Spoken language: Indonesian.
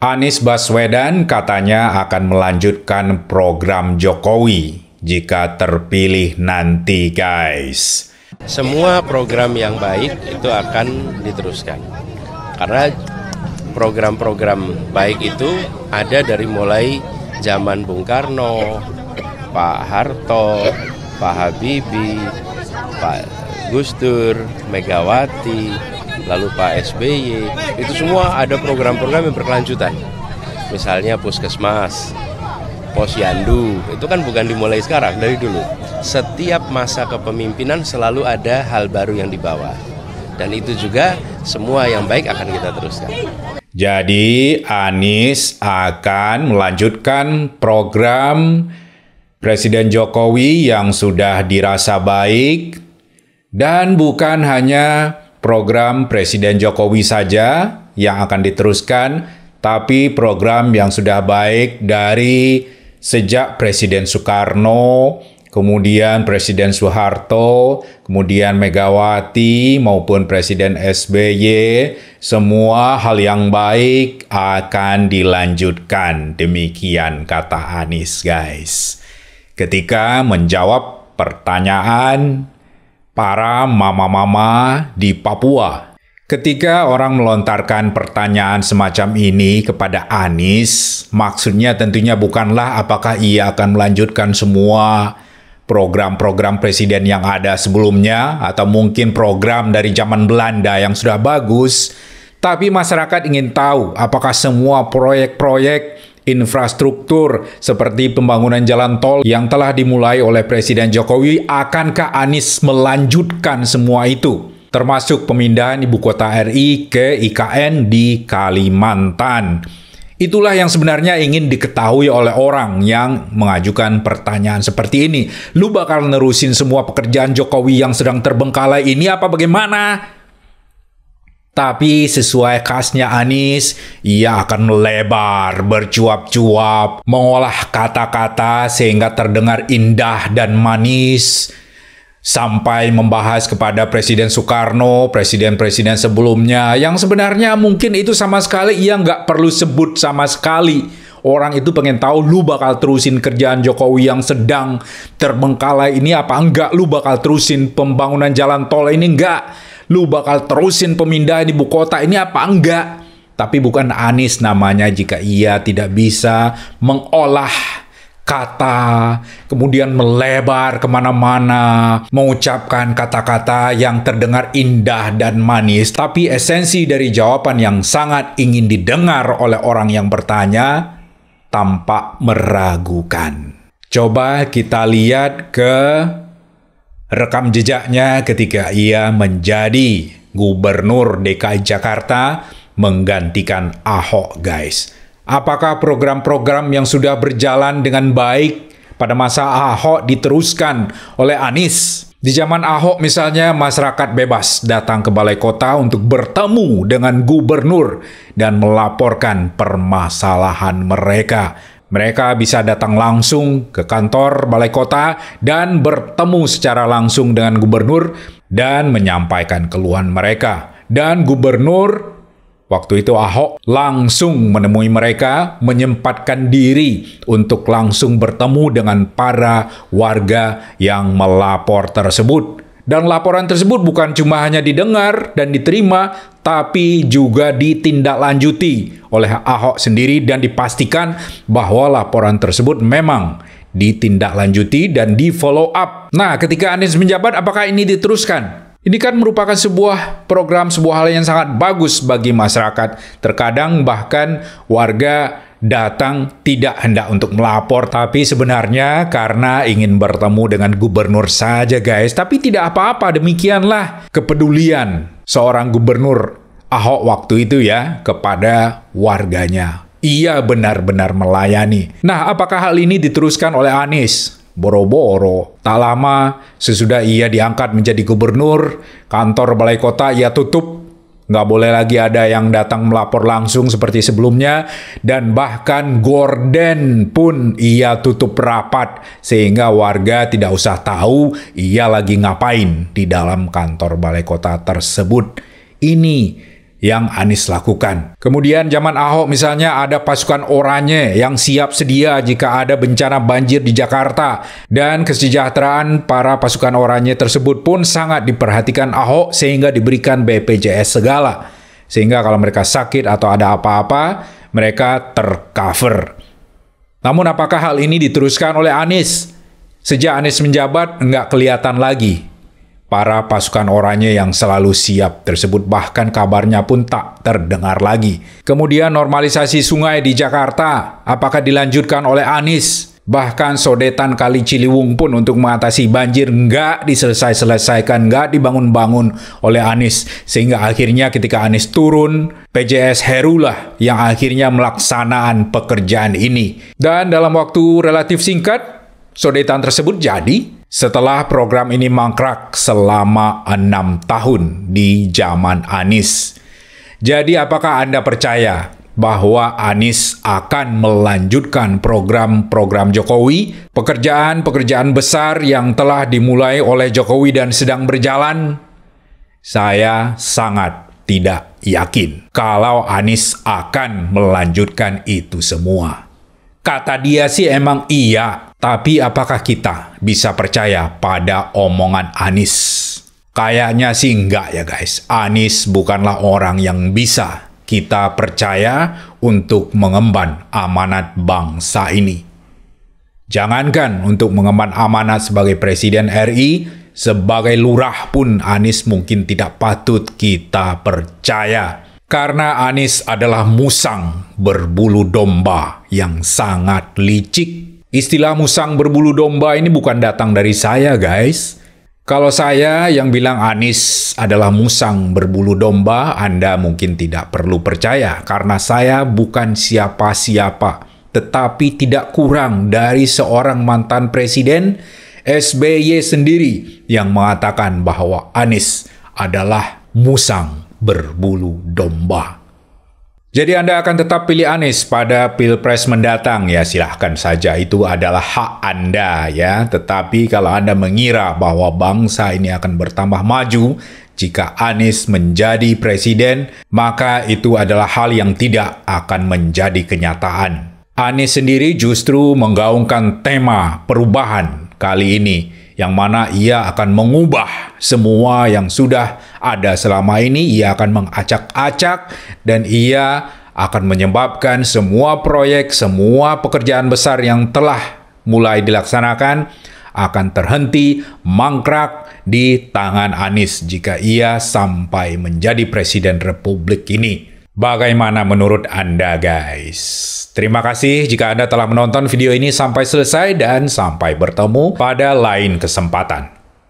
Anies Baswedan katanya akan melanjutkan program Jokowi jika terpilih nanti, guys. Semua program yang baik itu akan diteruskan. Karena program-program baik itu ada dari mulai zaman Bung Karno, Pak Harto, Pak Habibie, Pak Gus Dur, Megawati, lalu Pak SBY, itu semua ada program-program yang berkelanjutan. Misalnya puskesmas, posyandu, itu kan bukan dimulai sekarang, dari dulu. Setiap masa kepemimpinan selalu ada hal baru yang dibawa. Dan itu juga semua yang baik akan kita teruskan. Jadi Anies akan melanjutkan program Presiden Jokowi yang sudah dirasa baik dan bukan hanya program Presiden Jokowi saja yang akan diteruskan, tapi program yang sudah baik dari sejak Presiden Soekarno, kemudian Presiden Soeharto, kemudian Megawati maupun Presiden SBY, semua hal yang baik akan dilanjutkan. Demikian kata Anies, guys. Ketika menjawab pertanyaan para mama-mama di Papua. Ketika orang melontarkan pertanyaan semacam ini kepada Anies, maksudnya tentunya bukanlah apakah ia akan melanjutkan semua program-program presiden yang ada sebelumnya atau mungkin program dari zaman Belanda yang sudah bagus, tapi masyarakat ingin tahu apakah semua proyek-proyek infrastruktur seperti pembangunan jalan tol yang telah dimulai oleh Presiden Jokowi, akankah Anies melanjutkan semua itu? Termasuk pemindahan ibu kota RI ke IKN di Kalimantan. Itulah yang sebenarnya ingin diketahui oleh orang yang mengajukan pertanyaan seperti ini. Lu bakal nerusin semua pekerjaan Jokowi yang sedang terbengkalai ini apa bagaimana? Tapi sesuai khasnya Anis, ia akan melebar, bercuap-cuap, mengolah kata-kata sehingga terdengar indah dan manis, sampai membahas kepada Presiden Soekarno, presiden-presiden sebelumnya, yang sebenarnya mungkin itu sama sekali ia nggak perlu sebut sama sekali. Orang itu pengen tahu lu bakal terusin kerjaan Jokowi yang sedang terbengkalai ini apa enggak, lu bakal terusin pembangunan jalan tol ini enggak Lu bakal terusin pemindahan ibu kota ini apa enggak? Tapi bukan Anies namanya jika ia tidak bisa mengolah kata, kemudian melebar kemana-mana, mengucapkan kata-kata yang terdengar indah dan manis, tapi esensi dari jawaban yang sangat ingin didengar oleh orang yang bertanya tampak meragukan. Coba kita lihat ke rekam jejaknya ketika ia menjadi gubernur DKI Jakarta menggantikan Ahok, guys. Apakah program-program yang sudah berjalan dengan baik pada masa Ahok diteruskan oleh Anies? Di zaman Ahok misalnya masyarakat bebas datang ke balai kota untuk bertemu dengan gubernur dan melaporkan permasalahan mereka. Mereka bisa datang langsung ke kantor balai kota dan bertemu secara langsung dengan gubernur dan menyampaikan keluhan mereka. Dan gubernur waktu itu Ahok langsung menemui mereka, menyempatkan diri untuk langsung bertemu dengan para warga yang melapor tersebut. Dan laporan tersebut bukan cuma hanya didengar dan diterima, tapi juga ditindaklanjuti oleh Ahok sendiri dan dipastikan bahwa laporan tersebut memang ditindaklanjuti dan di follow up. Nah, ketika Anies menjabat, apakah ini diteruskan? Ini kan merupakan sebuah program, sebuah hal yang sangat bagus bagi masyarakat. Terkadang bahkan warga datang tidak hendak untuk melapor tapi sebenarnya karena ingin bertemu dengan gubernur saja guys. Tapi tidak apa-apa demikianlah kepedulian seorang gubernur Ahok waktu itu ya kepada warganya. Ia benar-benar melayani. Nah, apakah hal ini diteruskan oleh Anies? boroboro Tak lama sesudah ia diangkat menjadi gubernur, kantor balai kota ia tutup Nggak boleh lagi ada yang datang melapor langsung seperti sebelumnya, dan bahkan gorden pun ia tutup rapat sehingga warga tidak usah tahu ia lagi ngapain di dalam kantor balai kota tersebut. Ini yang Anies lakukan. Kemudian zaman Ahok misalnya ada pasukan oranye yang siap sedia jika ada bencana banjir di Jakarta dan kesejahteraan para pasukan oranye tersebut pun sangat diperhatikan Ahok sehingga diberikan BPJS segala. Sehingga kalau mereka sakit atau ada apa-apa, mereka tercover. Namun apakah hal ini diteruskan oleh Anies? Sejak Anies menjabat, nggak kelihatan lagi para pasukan oranye yang selalu siap tersebut bahkan kabarnya pun tak terdengar lagi. Kemudian normalisasi sungai di Jakarta, apakah dilanjutkan oleh Anies? Bahkan sodetan Kali Ciliwung pun untuk mengatasi banjir nggak diselesai-selesaikan, nggak dibangun-bangun oleh Anies. Sehingga akhirnya ketika Anies turun, PJS Herulah yang akhirnya melaksanaan pekerjaan ini. Dan dalam waktu relatif singkat, Sodetan tersebut jadi setelah program ini mangkrak selama enam tahun di zaman Anis. Jadi apakah Anda percaya bahwa Anis akan melanjutkan program-program Jokowi, pekerjaan-pekerjaan besar yang telah dimulai oleh Jokowi dan sedang berjalan? Saya sangat tidak yakin kalau Anis akan melanjutkan itu semua. Kata dia sih emang iya, tapi apakah kita bisa percaya pada omongan Anis? Kayaknya sih enggak ya guys. Anis bukanlah orang yang bisa kita percaya untuk mengemban amanat bangsa ini. Jangankan untuk mengemban amanat sebagai presiden RI, sebagai lurah pun Anis mungkin tidak patut kita percaya. Karena Anis adalah musang berbulu domba yang sangat licik Istilah musang berbulu domba ini bukan datang dari saya, guys. Kalau saya yang bilang Anis adalah musang berbulu domba, Anda mungkin tidak perlu percaya karena saya bukan siapa-siapa, tetapi tidak kurang dari seorang mantan presiden SBY sendiri yang mengatakan bahwa Anis adalah musang berbulu domba. Jadi Anda akan tetap pilih Anies pada Pilpres mendatang ya silahkan saja itu adalah hak Anda ya. Tetapi kalau Anda mengira bahwa bangsa ini akan bertambah maju jika Anies menjadi presiden, maka itu adalah hal yang tidak akan menjadi kenyataan. Anies sendiri justru menggaungkan tema perubahan kali ini yang mana ia akan mengubah semua yang sudah ada selama ini. Ia akan mengacak-acak dan ia akan menyebabkan semua proyek, semua pekerjaan besar yang telah mulai dilaksanakan akan terhenti mangkrak di tangan Anies jika ia sampai menjadi presiden republik ini. Bagaimana menurut Anda, guys? Terima kasih jika Anda telah menonton video ini sampai selesai dan sampai bertemu pada lain kesempatan.